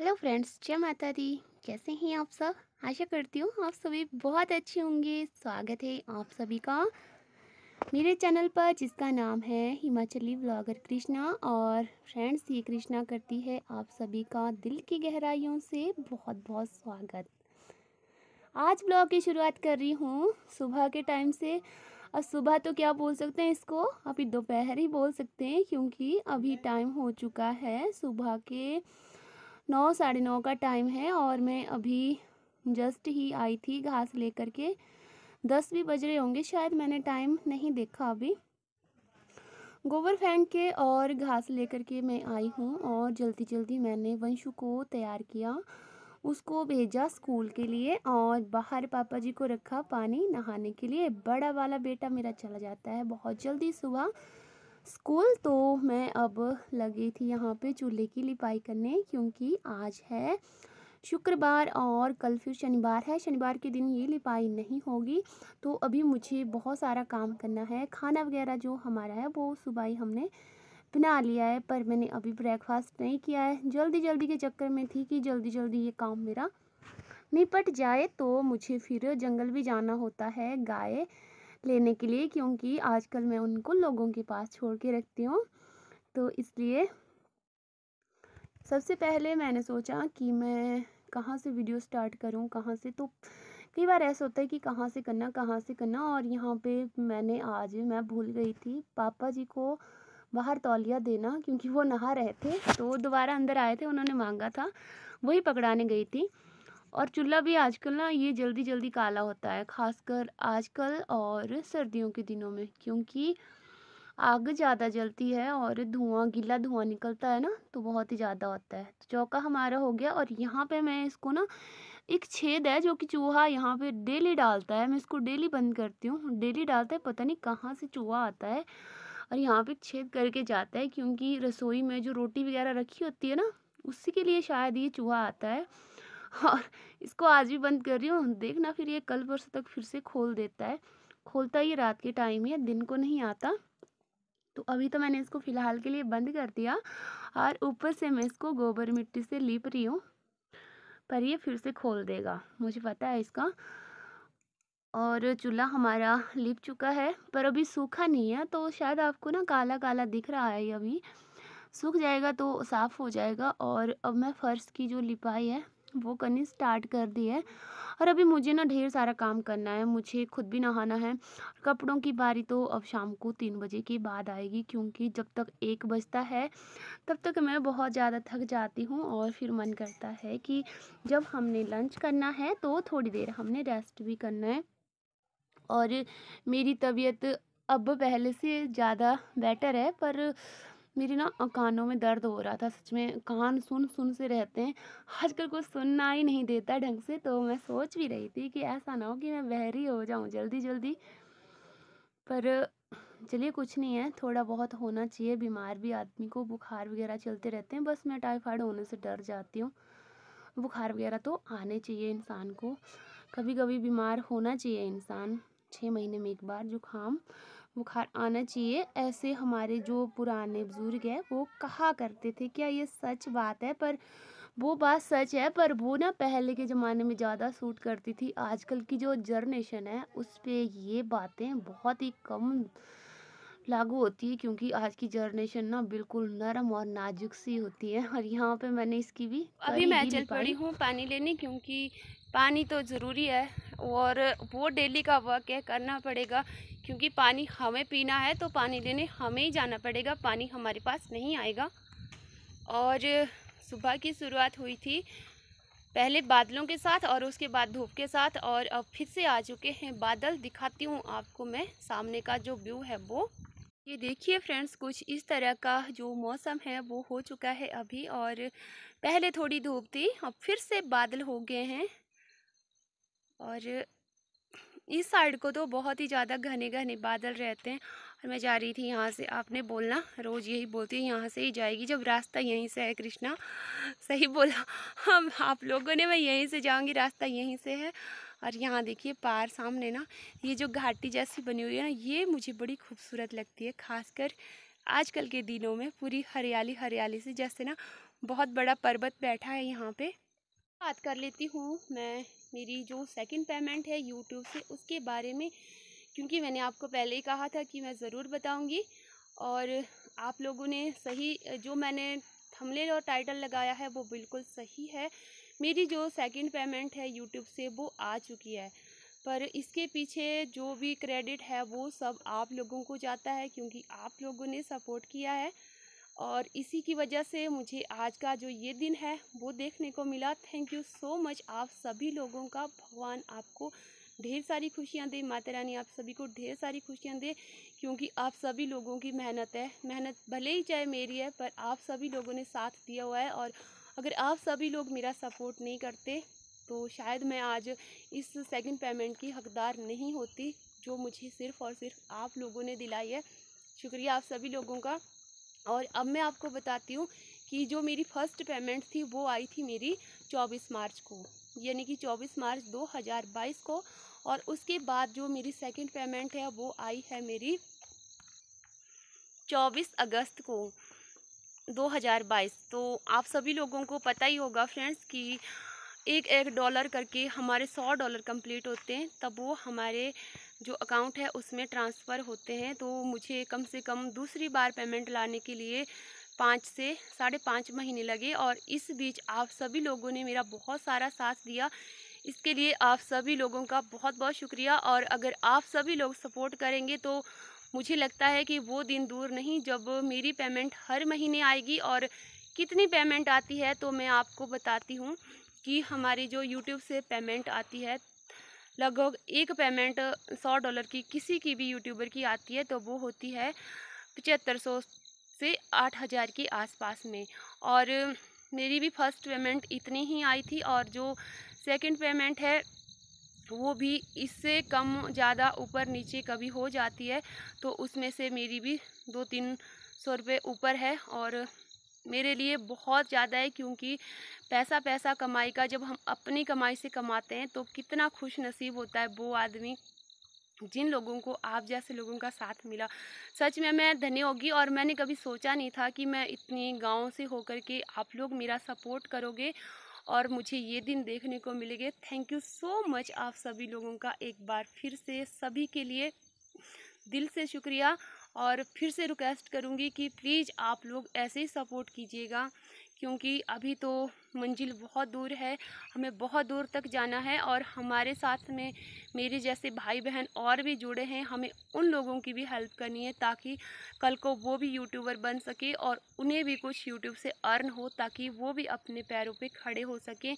hello friends जय माता दी कैसे हैं आप सब आशा करती हूँ आप सभी बहुत अच्छे होंगे स्वागत है आप सभी का मेरे चैनल पर जिसका नाम है हिमाचली ब्लॉगर कृष्णा और फ्रेंड्स ये कृष्णा करती है आप सभी का दिल की गहराइयों से बहुत बहुत स्वागत आज ब्लॉग की शुरुआत कर रही हूँ सुबह के टाइम से अब सुबह तो क्या बोल सकते हैं इसको अभी दोपहर ही बोल सकते हैं क्योंकि अभी टाइम हो चुका है सुबह के नौ साढ़े नौ का टाइम है और मैं अभी जस्ट ही आई थी घास लेकर के दस भी बज रहे होंगे शायद मैंने टाइम नहीं देखा अभी गोबर फेंक के और घास लेकर के मैं आई हूँ और जल्दी जल्दी मैंने वंशु को तैयार किया उसको भेजा स्कूल के लिए और बाहर पापा जी को रखा पानी नहाने के लिए बड़ा वाला बेटा मेरा चला जाता है बहुत जल्दी सुबह स्कूल तो मैं अब लगी थी यहाँ पे चूल्हे की लिपाई करने क्योंकि आज है शुक्रवार और कल फिर शनिवार है शनिवार के दिन ये लिपाई नहीं होगी तो अभी मुझे बहुत सारा काम करना है खाना वगैरह जो हमारा है वो सुबह ही हमने बना लिया है पर मैंने अभी ब्रेकफास्ट नहीं किया है जल्दी जल्दी के चक्कर में थी कि जल्दी जल्दी ये काम मेरा निपट जाए तो मुझे फिर जंगल भी जाना होता है गाय लेने के लिए क्योंकि आजकल मैं उनको लोगों के पास छोड़ के रखती हूँ तो इसलिए सबसे पहले मैंने सोचा कि मैं कहाँ से वीडियो स्टार्ट करूँ कहाँ से तो कई बार ऐसा होता है कि कहाँ से करना कहाँ से करना और यहाँ पे मैंने आज मैं भूल गई थी पापा जी को बाहर तौलिया देना क्योंकि वो नहा रहे थे तो दोबारा अंदर आए थे उन्होंने मांगा था वही पकड़ाने गई थी और चूल्हा भी आजकल ना ये जल्दी जल्दी काला होता है खासकर आजकल और सर्दियों के दिनों में क्योंकि आग ज़्यादा जलती है और धुआं गीला धुआं निकलता है ना तो बहुत ही ज़्यादा होता है तो चौका हमारा हो गया और यहाँ पे मैं इसको ना एक छेद है जो कि चूहा यहाँ पे डेली डालता है मैं इसको डेली बंद करती हूँ डेली डालता है पता नहीं कहाँ से चूहा आता है और यहाँ पे छेद करके जाता है क्योंकि रसोई में जो रोटी वगैरह रखी होती है ना उसी के लिए शायद ये चूहा आता है और हाँ, इसको आज भी बंद कर रही हूँ देखना फिर ये कल परसों तक फिर से खोल देता है खोलता ये रात के टाइम है दिन को नहीं आता तो अभी तो मैंने इसको फ़िलहाल के लिए बंद कर दिया और ऊपर से मैं इसको गोबर मिट्टी से लीप रही हूँ पर ये फिर से खोल देगा मुझे पता है इसका और चूल्हा हमारा लिप चुका है पर अभी सूखा नहीं है तो शायद आपको ना काला काला दिख रहा है अभी सूख जाएगा तो साफ़ हो जाएगा और अब मैं फ़र्श की जो लिपाई है वो करनी स्टार्ट कर दी है और अभी मुझे ना ढेर सारा काम करना है मुझे खुद भी नहाना है कपड़ों की बारी तो अब शाम को तीन बजे के बाद आएगी क्योंकि जब तक एक बजता है तब तक मैं बहुत ज़्यादा थक जाती हूँ और फिर मन करता है कि जब हमने लंच करना है तो थोड़ी देर हमने रेस्ट भी करना है और मेरी तबीयत अब पहले से ज़्यादा बेटर है पर मेरी ना कानों में दर्द हो रहा था सच में कान सुन सुन से रहते हैं आजकल कुछ सुनना ही नहीं देता ढंग से तो मैं सोच भी रही थी कि ऐसा ना हो कि मैं बहरी हो जाऊँ जल्दी जल्दी पर चलिए कुछ नहीं है थोड़ा बहुत होना चाहिए बीमार भी आदमी को बुखार वगैरह चलते रहते हैं बस मैं टाइफाइड होने से डर जाती हूँ बुखार वगैरह तो आने चाहिए इंसान को कभी कभी बीमार होना चाहिए इंसान छः महीने में एक बार जुकाम बुखार आना चाहिए ऐसे हमारे जो पुराने बुज़ुर्ग हैं वो कहा करते थे क्या ये सच बात है पर वो बात सच है पर वो ना पहले के ज़माने में ज़्यादा सूट करती थी आजकल की जो जनरेशन है उस पर ये बातें बहुत ही कम लागू होती है क्योंकि आज की जनरेशन ना बिल्कुल नरम और नाजुक सी होती है और यहाँ पे मैंने इसकी भी अभी मैं चल पड़ी हूँ पानी लेने क्योंकि पानी तो ज़रूरी है और वो डेली का वर्क है करना पड़ेगा क्योंकि पानी हमें पीना है तो पानी लेने हमें ही जाना पड़ेगा पानी हमारे पास नहीं आएगा और सुबह की शुरुआत हुई थी पहले बादलों के साथ और उसके बाद धूप के साथ और अब फिर से आ चुके हैं बादल दिखाती हूँ आपको मैं सामने का जो व्यू है वो ये देखिए फ्रेंड्स कुछ इस तरह का जो मौसम है वो हो चुका है अभी और पहले थोड़ी धूप थी अब फिर से बादल हो गए हैं और इस साइड को तो बहुत ही ज़्यादा घने घने बादल रहते हैं और मैं जा रही थी यहाँ से आपने बोलना रोज़ यही बोलती हूँ यहाँ से ही जाएगी जब रास्ता यहीं से है कृष्णा सही बोला हम आप लोगों ने मैं यहीं से जाऊँगी रास्ता यहीं से है और यहाँ देखिए पार सामने ना ये जो घाटी जैसी बनी हुई है ना ये मुझे बड़ी खूबसूरत लगती है खासकर आजकल के दिनों में पूरी हरियाली हरियाली से जैसे ना बहुत बड़ा पर्वत बैठा है यहाँ पर बात कर लेती हूँ मैं मेरी जो सेकंड पेमेंट है यूट्यूब से उसके बारे में क्योंकि मैंने आपको पहले ही कहा था कि मैं ज़रूर बताऊँगी और आप लोगों ने सही जो मैंने थमले और टाइटल लगाया है वो बिल्कुल सही है मेरी जो सेकंड पेमेंट है यूट्यूब से वो आ चुकी है पर इसके पीछे जो भी क्रेडिट है वो सब आप लोगों को जाता है क्योंकि आप लोगों ने सपोर्ट किया है और इसी की वजह से मुझे आज का जो ये दिन है वो देखने को मिला थैंक यू सो मच आप सभी लोगों का भगवान आपको ढेर सारी खुशियाँ दे माता रानी आप सभी को ढेर सारी खुशियाँ दे क्योंकि आप सभी लोगों की मेहनत है मेहनत भले ही चाहे मेरी है पर आप सभी लोगों ने साथ दिया हुआ है और अगर आप सभी लोग मेरा सपोर्ट नहीं करते तो शायद मैं आज इस सेकंड पेमेंट की हकदार नहीं होती जो मुझे सिर्फ़ और सिर्फ आप लोगों ने दिलाई है शुक्रिया आप सभी लोगों का और अब मैं आपको बताती हूँ कि जो मेरी फ़र्स्ट पेमेंट थी वो आई थी मेरी 24 मार्च को यानी कि 24 मार्च 2022 को और उसके बाद जो मेरी सेकंड पेमेंट है वो आई है मेरी 24 अगस्त को 2022 तो आप सभी लोगों को पता ही होगा फ्रेंड्स कि एक एक डॉलर करके हमारे सौ डॉलर कंप्लीट होते हैं तब वो हमारे जो अकाउंट है उसमें ट्रांसफ़र होते हैं तो मुझे कम से कम दूसरी बार पेमेंट लाने के लिए पाँच से साढ़े पाँच महीने लगे और इस बीच आप सभी लोगों ने मेरा बहुत सारा साथ दिया इसके लिए आप सभी लोगों का बहुत बहुत शुक्रिया और अगर आप सभी लोग सपोर्ट करेंगे तो मुझे लगता है कि वो दिन दूर नहीं जब मेरी पेमेंट हर महीने आएगी और कितनी पेमेंट आती है तो मैं आपको बताती हूँ कि हमारी जो यूट्यूब से पेमेंट आती है लगभग एक पेमेंट सौ डॉलर की किसी की भी यूट्यूबर की आती है तो वो होती है पचहत्तर सौ से आठ हज़ार के आसपास में और मेरी भी फर्स्ट पेमेंट इतनी ही आई थी और जो सेकंड पेमेंट है वो भी इससे कम ज़्यादा ऊपर नीचे कभी हो जाती है तो उसमें से मेरी भी दो तीन सौ रुपये ऊपर है और मेरे लिए बहुत ज़्यादा है क्योंकि पैसा पैसा कमाई का जब हम अपनी कमाई से कमाते हैं तो कितना खुश नसीब होता है वो आदमी जिन लोगों को आप जैसे लोगों का साथ मिला सच में मैं धन्य होगी और मैंने कभी सोचा नहीं था कि मैं इतनी गाँव से होकर के आप लोग मेरा सपोर्ट करोगे और मुझे ये दिन देखने को मिलेंगे थैंक यू सो मच आप सभी लोगों का एक बार फिर से सभी के लिए दिल से शुक्रिया और फिर से रिक्वेस्ट करूँगी कि प्लीज़ आप लोग ऐसे ही सपोर्ट कीजिएगा क्योंकि अभी तो मंजिल बहुत दूर है हमें बहुत दूर तक जाना है और हमारे साथ में मेरे जैसे भाई बहन और भी जुड़े हैं हमें उन लोगों की भी हेल्प करनी है ताकि कल को वो भी यूट्यूबर बन सके और उन्हें भी कुछ यूट्यूब से अर्न हो ताकि वो भी अपने पैरों पे खड़े हो सकें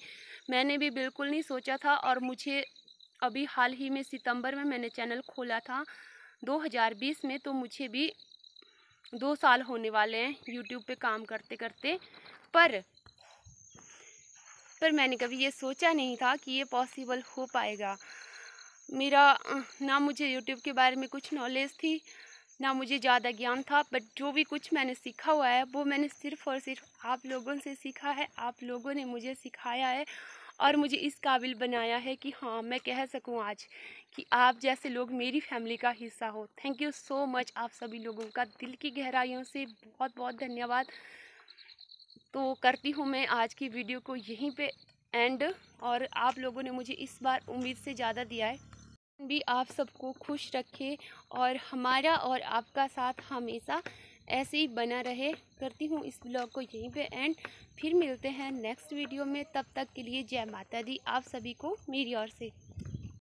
मैंने भी बिल्कुल नहीं सोचा था और मुझे अभी हाल ही में सितम्बर में मैंने चैनल खोला था 2020 में तो मुझे भी दो साल होने वाले हैं यूट्यूब पे काम करते करते पर पर मैंने कभी ये सोचा नहीं था कि ये पॉसिबल हो पाएगा मेरा ना मुझे यूट्यूब के बारे में कुछ नॉलेज थी ना मुझे ज़्यादा ज्ञान था बट जो भी कुछ मैंने सीखा हुआ है वो मैंने सिर्फ़ और सिर्फ आप लोगों से सीखा है आप लोगों ने मुझे सिखाया है और मुझे इस काबिल बनाया है कि हाँ मैं कह सकूँ आज कि आप जैसे लोग मेरी फैमिली का हिस्सा हो थैंक यू सो मच आप सभी लोगों का दिल की गहराइयों से बहुत बहुत धन्यवाद तो करती हूँ मैं आज की वीडियो को यहीं पे एंड और आप लोगों ने मुझे इस बार उम्मीद से ज़्यादा दिया है भी आप सबको खुश रखे और हमारा और आपका साथ हमेशा ऐसे ही बना रहे करती हूँ इस ब्लॉग को यहीं पे एंड फिर मिलते हैं नेक्स्ट वीडियो में तब तक के लिए जय माता दी आप सभी को मेरी ओर से